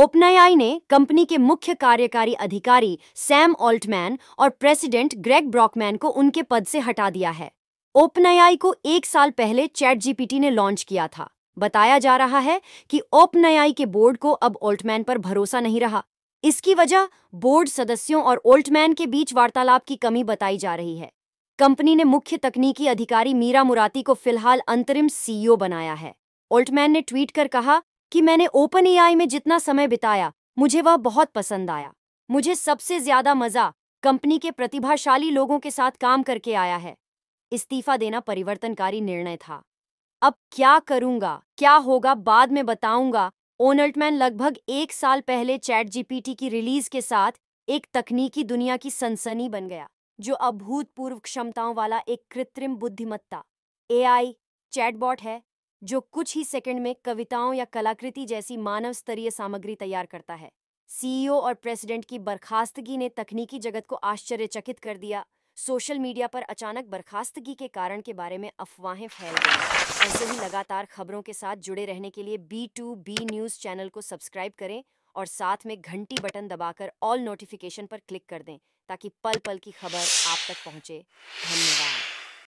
ओपनआई ने कंपनी के मुख्य कार्यकारी अधिकारी सैम ऑल्टमैन और प्रेसिडेंट ग्रेग ब्रॉकमैन को उनके पद से हटा दिया है ओपनआई को एक साल पहले चैट जीपीटी ने लॉन्च किया था बताया जा रहा है कि ओपनआई के बोर्ड को अब ओल्टमैन पर भरोसा नहीं रहा इसकी वजह बोर्ड सदस्यों और ओल्टमैन के बीच वार्तालाप की कमी बताई जा रही है कंपनी ने मुख्य तकनीकी अधिकारी मीरा मुराती को फिलहाल अंतरिम सीईओ बनाया है ओल्टमैन ने ट्वीट कर कहा कि मैंने ओपन एआई में जितना समय बिताया मुझे वह बहुत पसंद आया मुझे सबसे ज्यादा मजा कंपनी के प्रतिभाशाली लोगों के साथ काम करके आया है इस्तीफा देना परिवर्तनकारी निर्णय था अब क्या करूंगा क्या होगा बाद में बताऊंगा ओनल्टमैन लगभग एक साल पहले चैट जीपीटी की रिलीज के साथ एक तकनीकी दुनिया की सनसनी बन गया जो अभूतपूर्व क्षमताओं वाला एक कृत्रिम बुद्धिमत्ता एआई चैटबॉट है जो कुछ ही सेकंड में कविताओं या कलाकृति जैसी मानव स्तरीय सामग्री तैयार करता है सीईओ e और प्रेसिडेंट की बर्खास्तगी ने तकनीकी जगत को आश्चर्यचकित कर दिया सोशल मीडिया पर अचानक बर्खास्तगी के कारण के बारे में अफवाहें फैल गई ऐसे ही लगातार खबरों के साथ जुड़े रहने के लिए B two B news channel को सब्सक्राइब करें और साथ में घंटी बटन दबाकर ऑल नोटिफिकेशन पर क्लिक कर दें ताकि पल पल की खबर आप तक पहुंचे धन्यवाद